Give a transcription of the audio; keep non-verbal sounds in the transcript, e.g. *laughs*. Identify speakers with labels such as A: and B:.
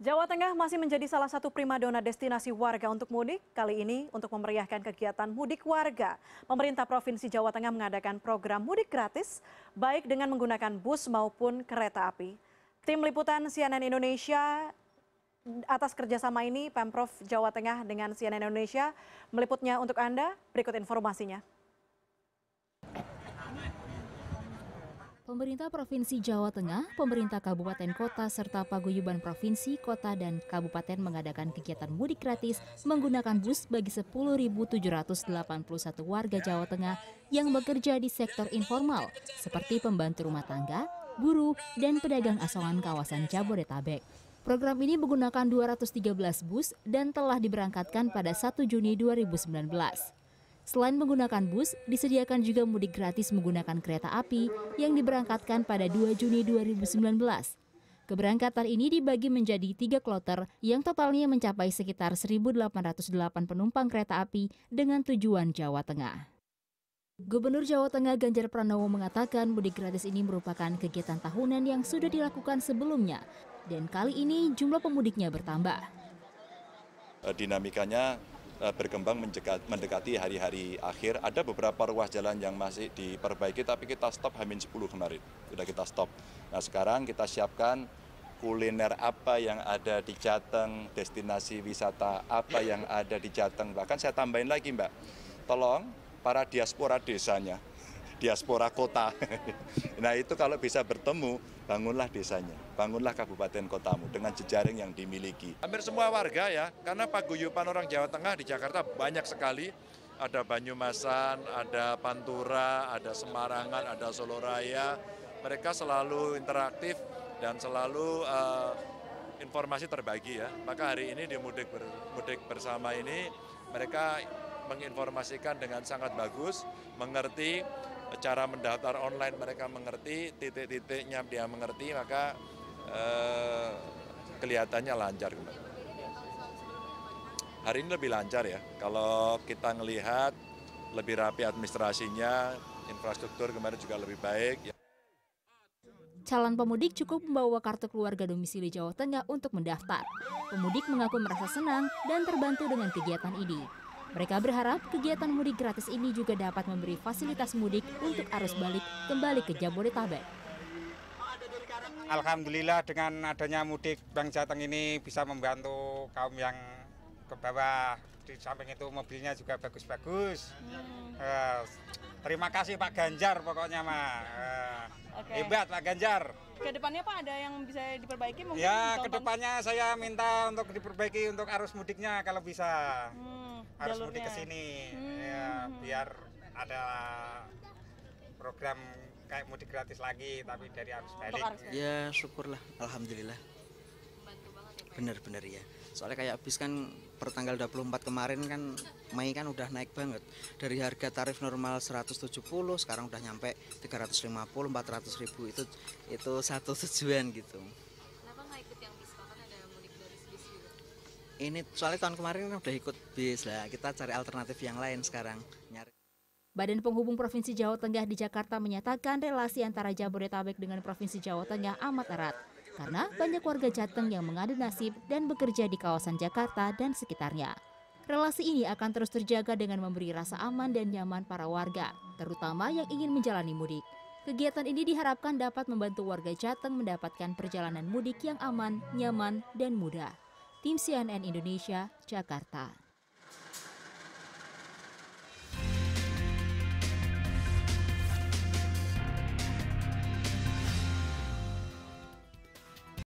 A: Jawa Tengah masih menjadi salah satu primadona destinasi warga untuk mudik. Kali ini untuk memeriahkan kegiatan mudik warga, pemerintah Provinsi Jawa Tengah mengadakan program mudik gratis baik dengan menggunakan bus maupun kereta api. Tim liputan CNN Indonesia atas kerjasama ini Pemprov Jawa Tengah dengan CNN Indonesia meliputnya untuk Anda. Berikut informasinya. Pemerintah Provinsi Jawa Tengah, pemerintah kabupaten kota, serta paguyuban provinsi, kota, dan kabupaten mengadakan kegiatan mudik gratis menggunakan bus bagi 10.781 warga Jawa Tengah yang bekerja di sektor informal, seperti pembantu rumah tangga, guru, dan pedagang asongan kawasan Jabodetabek. Program ini menggunakan 213 bus dan telah diberangkatkan pada 1 Juni 2019. Selain menggunakan bus, disediakan juga mudik gratis menggunakan kereta api yang diberangkatkan pada 2 Juni 2019. Keberangkatan ini dibagi menjadi tiga kloter yang totalnya mencapai sekitar 1.808 penumpang kereta api dengan tujuan Jawa Tengah. Gubernur Jawa Tengah Ganjar Pranowo mengatakan mudik gratis ini merupakan kegiatan tahunan yang sudah dilakukan sebelumnya dan kali ini jumlah pemudiknya bertambah.
B: Eh, dinamikanya Eh, berkembang mendekati hari-hari akhir. Ada beberapa ruas jalan yang masih diperbaiki, tapi kita stop Hamin 10 kemarin. Sudah kita stop. Nah sekarang kita siapkan kuliner apa yang ada di Jateng, destinasi wisata apa yang ada di Jateng. Bahkan saya tambahin lagi Mbak, tolong para diaspora desanya, diaspora kota. *laughs* nah itu kalau bisa bertemu, bangunlah desanya, bangunlah kabupaten kotamu dengan jejaring yang dimiliki. Hampir semua warga ya, karena paguyupan orang Jawa Tengah di Jakarta banyak sekali. Ada Banyumasan, ada Pantura, ada Semarangan, ada Solo Raya. Mereka selalu interaktif dan selalu uh, informasi terbagi ya. Maka hari ini di mudik, ber, mudik bersama ini mereka menginformasikan dengan sangat bagus, mengerti cara mendaftar online mereka mengerti, titik-titiknya dia mengerti, maka eh, kelihatannya lancar. Hari ini lebih lancar ya, kalau kita melihat lebih rapi administrasinya, infrastruktur kemarin juga lebih baik. Ya.
A: Calon pemudik cukup membawa kartu keluarga domisili Jawa Tengah untuk mendaftar. Pemudik mengaku merasa senang dan terbantu dengan kegiatan ini. Mereka berharap kegiatan mudik gratis ini juga dapat memberi fasilitas mudik untuk arus balik kembali ke Jabodetabek.
C: Alhamdulillah dengan adanya mudik Bank Jateng ini bisa membantu kaum yang ke bawah. Di samping itu mobilnya juga bagus-bagus. Hmm. Eh, terima kasih Pak Ganjar pokoknya, Ma. Eh, okay. Hebat Pak Ganjar. Kedepannya Pak ada yang bisa diperbaiki mungkin? Ya, kedepannya saya minta untuk diperbaiki untuk arus mudiknya kalau bisa. Hmm, arus mudik ke sini, hmm. ya hmm, hmm. biar ada program kayak mudik gratis lagi, tapi dari arus balik. Ya? ya
A: syukurlah, alhamdulillah. Ya, ya? Bener-bener ya. Soalnya kayak habis kan pertanggal 24 kemarin kan Mei kan udah naik banget dari harga tarif normal 170 sekarang udah nyampe 350 400 ribu itu itu satu tujuan gitu
C: kenapa nggak ikut yang bis kan ada mudik dari bis juga
A: ini soalnya tahun kemarin kan udah ikut bis lah kita cari alternatif yang lain sekarang nyari Badan Penghubung Provinsi Jawa Tengah di Jakarta menyatakan relasi antara Jabodetabek dengan Provinsi Jawa Tengah amat erat karena banyak warga Jateng yang mengadu nasib dan bekerja di kawasan Jakarta dan sekitarnya. Relasi ini akan terus terjaga dengan memberi rasa aman dan nyaman para warga, terutama yang ingin menjalani mudik. Kegiatan ini diharapkan dapat membantu warga Jateng mendapatkan perjalanan mudik yang aman, nyaman, dan mudah. Tim CNN Indonesia, Jakarta.